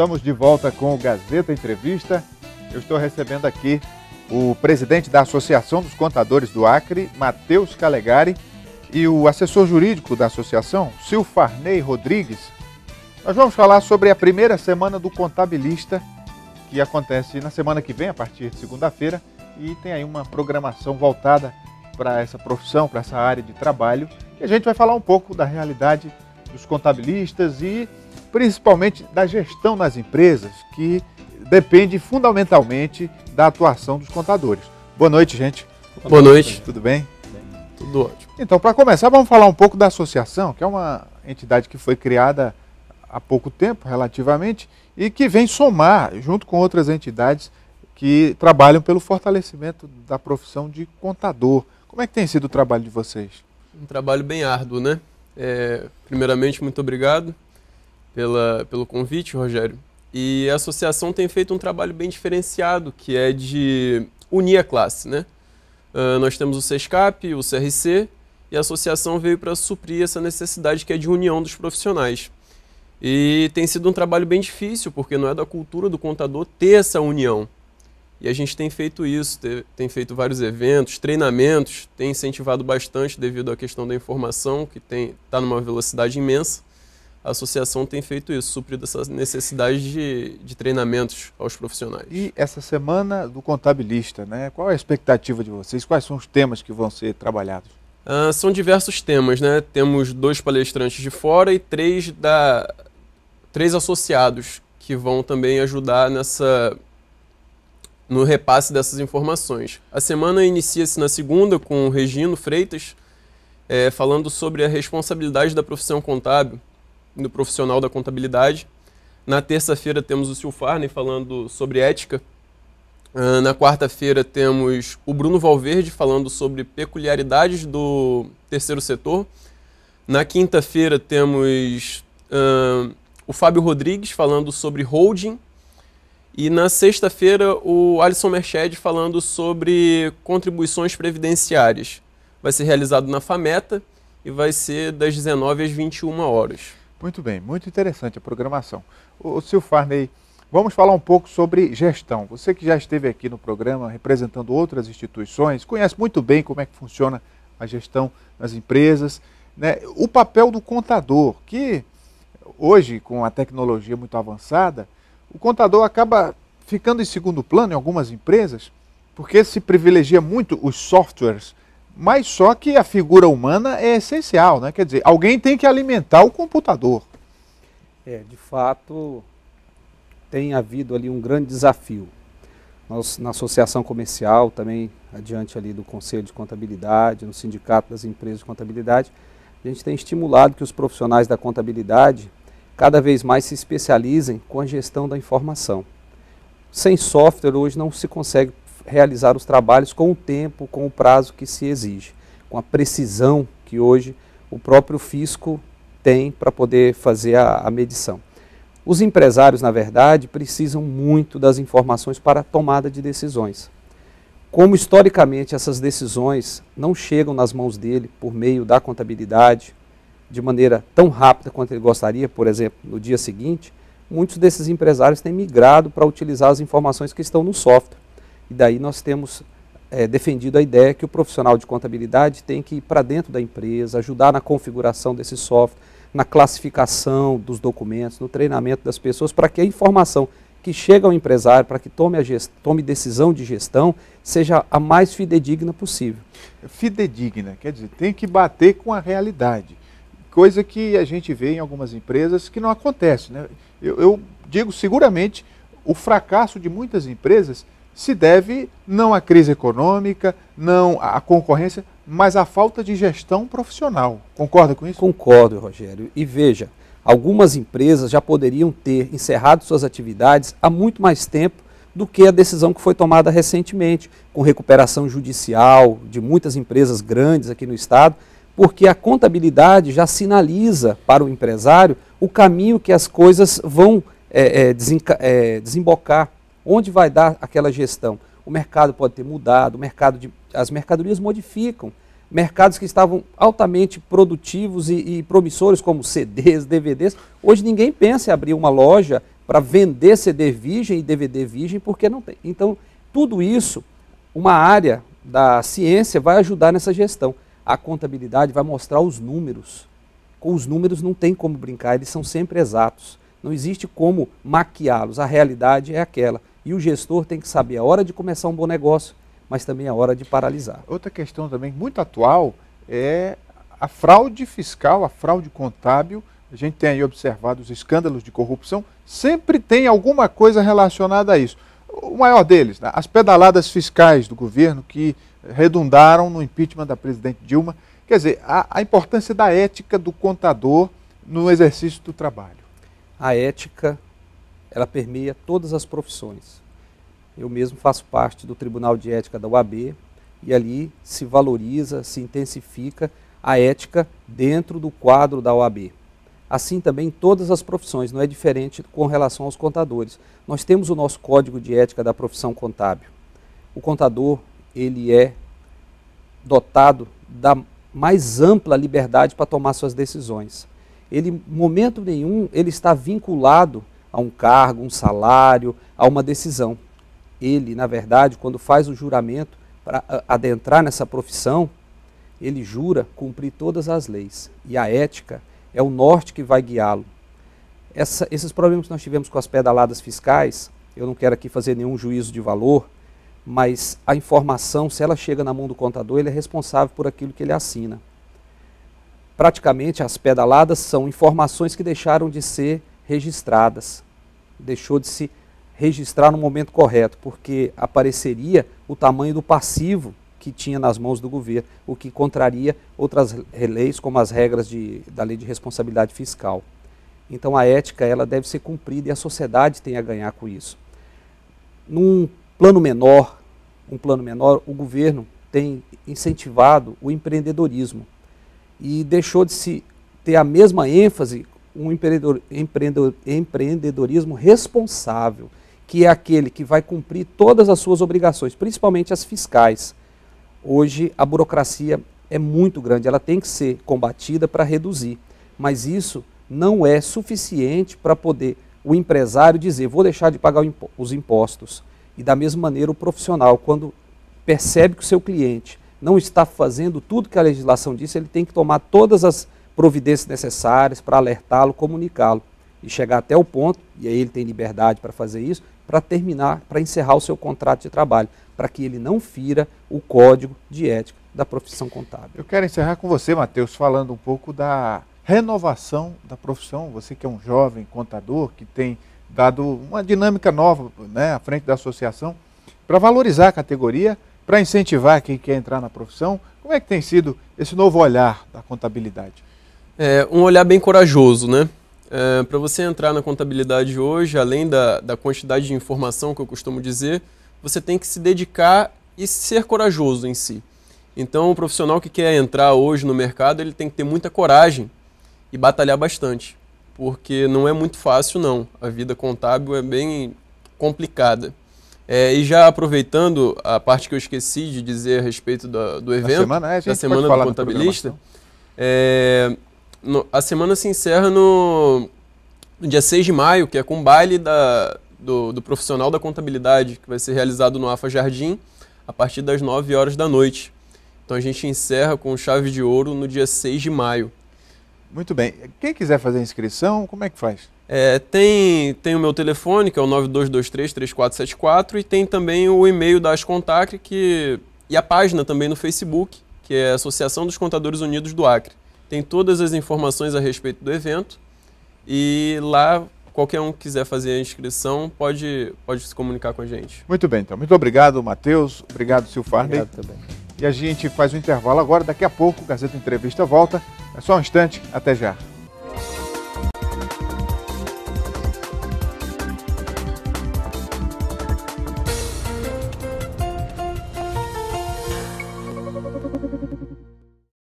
Estamos de volta com o Gazeta Entrevista. Eu estou recebendo aqui o presidente da Associação dos Contadores do Acre, Matheus Calegari, e o assessor jurídico da associação, Silfarney Rodrigues. Nós vamos falar sobre a primeira semana do contabilista, que acontece na semana que vem, a partir de segunda-feira, e tem aí uma programação voltada para essa profissão, para essa área de trabalho. E a gente vai falar um pouco da realidade dos contabilistas e principalmente da gestão nas empresas, que depende fundamentalmente da atuação dos contadores. Boa noite, gente. Boa noite. Tudo bem? Tudo ótimo. Então, para começar, vamos falar um pouco da associação, que é uma entidade que foi criada há pouco tempo, relativamente, e que vem somar, junto com outras entidades que trabalham pelo fortalecimento da profissão de contador. Como é que tem sido o trabalho de vocês? Um trabalho bem árduo, né? É, primeiramente, muito obrigado pela, pelo convite, Rogério. E a associação tem feito um trabalho bem diferenciado, que é de unir a classe, né? Uh, nós temos o SESCAP, o CRC, e a associação veio para suprir essa necessidade que é de união dos profissionais. E tem sido um trabalho bem difícil, porque não é da cultura do contador ter essa união. E a gente tem feito isso, tem feito vários eventos, treinamentos, tem incentivado bastante devido à questão da informação, que está numa velocidade imensa a associação tem feito isso, suprido essa necessidade de, de treinamentos aos profissionais. E essa semana do contabilista, né? qual é a expectativa de vocês? Quais são os temas que vão ser trabalhados? Uh, são diversos temas, né? Temos dois palestrantes de fora e três, da, três associados que vão também ajudar nessa no repasse dessas informações. A semana inicia-se na segunda com o Regino Freitas, é, falando sobre a responsabilidade da profissão contábil do profissional da contabilidade. Na terça-feira temos o Silfarne falando sobre ética. Ah, na quarta-feira temos o Bruno Valverde falando sobre peculiaridades do terceiro setor. Na quinta-feira temos uh, o Fábio Rodrigues falando sobre holding. E na sexta-feira o Alisson Merched falando sobre contribuições previdenciárias. Vai ser realizado na FAMETA e vai ser das 19 às 21 horas. Muito bem, muito interessante a programação. O Silfarney, vamos falar um pouco sobre gestão. Você que já esteve aqui no programa representando outras instituições, conhece muito bem como é que funciona a gestão nas empresas, né? O papel do contador, que hoje com a tecnologia muito avançada, o contador acaba ficando em segundo plano em algumas empresas, porque se privilegia muito os softwares mas só que a figura humana é essencial, né? Quer dizer, alguém tem que alimentar o computador. É, de fato, tem havido ali um grande desafio. Nós, na associação comercial, também adiante ali do Conselho de Contabilidade, no Sindicato das Empresas de Contabilidade, a gente tem estimulado que os profissionais da contabilidade cada vez mais se especializem com a gestão da informação. Sem software hoje não se consegue realizar os trabalhos com o tempo, com o prazo que se exige, com a precisão que hoje o próprio fisco tem para poder fazer a, a medição. Os empresários, na verdade, precisam muito das informações para a tomada de decisões. Como historicamente essas decisões não chegam nas mãos dele por meio da contabilidade de maneira tão rápida quanto ele gostaria, por exemplo, no dia seguinte, muitos desses empresários têm migrado para utilizar as informações que estão no software. E daí nós temos é, defendido a ideia que o profissional de contabilidade tem que ir para dentro da empresa, ajudar na configuração desse software, na classificação dos documentos, no treinamento das pessoas, para que a informação que chega ao empresário, para que tome, a tome decisão de gestão, seja a mais fidedigna possível. Fidedigna, quer dizer, tem que bater com a realidade. Coisa que a gente vê em algumas empresas que não acontece. Né? eu, eu digo seguramente o fracasso de muitas empresas se deve não à crise econômica, não à concorrência, mas à falta de gestão profissional. Concorda com isso? Concordo, Rogério. E veja, algumas empresas já poderiam ter encerrado suas atividades há muito mais tempo do que a decisão que foi tomada recentemente, com recuperação judicial de muitas empresas grandes aqui no estado, porque a contabilidade já sinaliza para o empresário o caminho que as coisas vão é, é, é, desembocar. Onde vai dar aquela gestão? O mercado pode ter mudado, o mercado de, as mercadorias modificam. Mercados que estavam altamente produtivos e, e promissores, como CDs, DVDs, hoje ninguém pensa em abrir uma loja para vender CD virgem e DVD virgem, porque não tem. Então, tudo isso, uma área da ciência vai ajudar nessa gestão. A contabilidade vai mostrar os números. Com os números não tem como brincar, eles são sempre exatos. Não existe como maquiá-los. A realidade é aquela. E o gestor tem que saber a hora de começar um bom negócio, mas também a hora de paralisar. Outra questão também muito atual é a fraude fiscal, a fraude contábil. A gente tem aí observado os escândalos de corrupção, sempre tem alguma coisa relacionada a isso. O maior deles, né? as pedaladas fiscais do governo que redundaram no impeachment da presidente Dilma. Quer dizer, a, a importância da ética do contador no exercício do trabalho. A ética ela permeia todas as profissões. Eu mesmo faço parte do Tribunal de Ética da UAB e ali se valoriza, se intensifica a ética dentro do quadro da OAB. Assim também em todas as profissões, não é diferente com relação aos contadores. Nós temos o nosso código de ética da profissão contábil. O contador, ele é dotado da mais ampla liberdade para tomar suas decisões. Ele, momento nenhum, ele está vinculado a um cargo, um salário, a uma decisão. Ele, na verdade, quando faz o juramento para adentrar nessa profissão, ele jura cumprir todas as leis. E a ética é o norte que vai guiá-lo. esses problemas que nós tivemos com as pedaladas fiscais, eu não quero aqui fazer nenhum juízo de valor, mas a informação, se ela chega na mão do contador, ele é responsável por aquilo que ele assina. Praticamente, as pedaladas são informações que deixaram de ser registradas. Deixou de se registrar no momento correto, porque apareceria o tamanho do passivo que tinha nas mãos do governo, o que contraria outras leis, como as regras de, da lei de responsabilidade fiscal. Então a ética ela deve ser cumprida e a sociedade tem a ganhar com isso. Num plano menor, um plano menor, o governo tem incentivado o empreendedorismo e deixou de se ter a mesma ênfase um empreendedor, empreendedor, empreendedorismo responsável, que é aquele que vai cumprir todas as suas obrigações, principalmente as fiscais. Hoje a burocracia é muito grande, ela tem que ser combatida para reduzir, mas isso não é suficiente para poder o empresário dizer vou deixar de pagar os impostos. E da mesma maneira o profissional, quando percebe que o seu cliente não está fazendo tudo que a legislação diz, ele tem que tomar todas as providências necessárias para alertá-lo, comunicá-lo e chegar até o ponto, e aí ele tem liberdade para fazer isso, para terminar, para encerrar o seu contrato de trabalho, para que ele não fira o código de ética da profissão contábil. Eu quero encerrar com você, Matheus, falando um pouco da renovação da profissão. Você que é um jovem contador, que tem dado uma dinâmica nova né, à frente da associação, para valorizar a categoria, para incentivar quem quer entrar na profissão. Como é que tem sido esse novo olhar da contabilidade? É, um olhar bem corajoso, né? É, para você entrar na contabilidade hoje, além da, da quantidade de informação que eu costumo dizer, você tem que se dedicar e ser corajoso em si. Então, o profissional que quer entrar hoje no mercado, ele tem que ter muita coragem e batalhar bastante, porque não é muito fácil não. A vida contábil é bem complicada. É, e já aproveitando a parte que eu esqueci de dizer a respeito do, do evento, da semana, é, da semana do contabilista, é, no, a semana se encerra no, no, dia 6 de maio, que é com o baile da, do, do, profissional da contabilidade, que vai ser realizado no AFA Jardim, a partir das 9 horas da noite. Então a gente encerra com chave de ouro no dia 6 de maio. Muito bem. Quem quiser fazer inscrição, como é que faz? É, tem, tem o meu telefone, que é o 9223-3474, e tem também o e-mail da Ascontacre, que, e a página também no Facebook, que é a Associação dos Contadores Unidos do Acre tem todas as informações a respeito do evento e lá qualquer um que quiser fazer a inscrição pode, pode se comunicar com a gente. Muito bem, então. Muito obrigado, Matheus. Obrigado, Sil Obrigado também. E a gente faz um intervalo agora. Daqui a pouco, o Gazeta Entrevista volta. É só um instante. Até já.